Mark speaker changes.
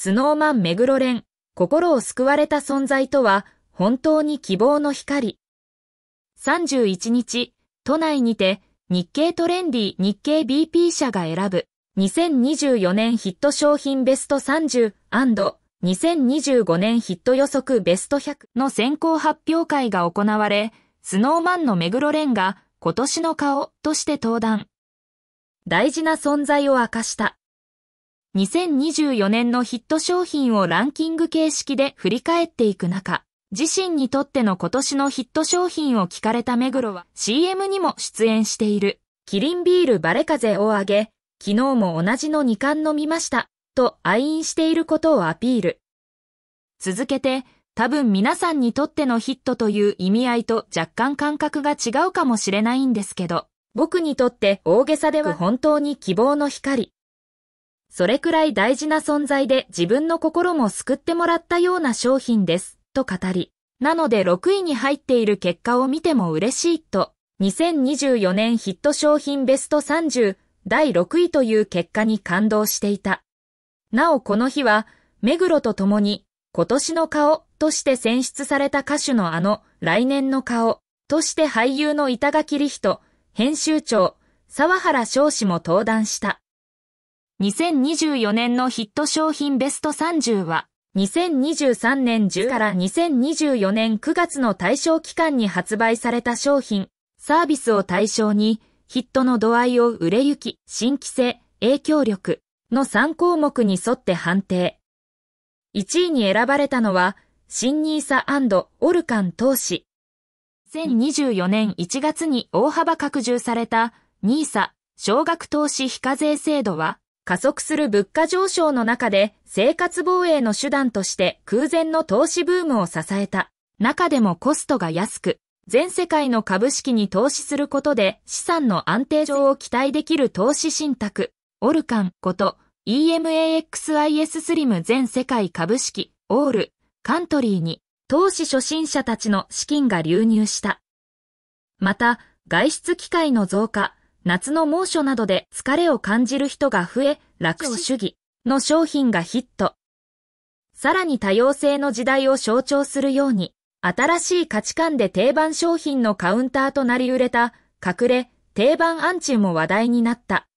Speaker 1: スノーマン目黒連、心を救われた存在とは、本当に希望の光。31日、都内にて、日経トレンディ日経 BP 社が選ぶ、2024年ヒット商品ベスト 30& 2025年ヒット予測ベスト100の先行発表会が行われ、スノーマンの目黒ンが今年の顔として登壇。大事な存在を明かした。2024年のヒット商品をランキング形式で振り返っていく中、自身にとっての今年のヒット商品を聞かれた目黒は CM にも出演している。キリンビールバレ風を上げ、昨日も同じの2巻飲みました、と愛飲していることをアピール。続けて、多分皆さんにとってのヒットという意味合いと若干感覚が違うかもしれないんですけど、僕にとって大げさでは本当に希望の光、それくらい大事な存在で自分の心も救ってもらったような商品です、と語り、なので6位に入っている結果を見ても嬉しいと、2024年ヒット商品ベスト30第6位という結果に感動していた。なおこの日は、目黒と共に今年の顔として選出された歌手のあの来年の顔として俳優の板垣理人、編集長、沢原翔氏も登壇した。2024年のヒット商品ベスト30は、2023年10から2024年9月の対象期間に発売された商品、サービスを対象に、ヒットの度合いを売れ行き、新規性、影響力の3項目に沿って判定。1位に選ばれたのは、新ニーサオルカン投資。2024年1月に大幅拡充された NISA 少額投資非課税制度は、加速する物価上昇の中で生活防衛の手段として空前の投資ブームを支えた。中でもコストが安く、全世界の株式に投資することで資産の安定上を期待できる投資信託、オルカンこと EMAXIS スリム全世界株式、オール、カントリーに投資初心者たちの資金が流入した。また、外出機会の増加、夏の猛暑などで疲れを感じる人が増え、楽を主義の商品がヒット。さらに多様性の時代を象徴するように、新しい価値観で定番商品のカウンターとなり売れた、隠れ、定番アンチも話題になった。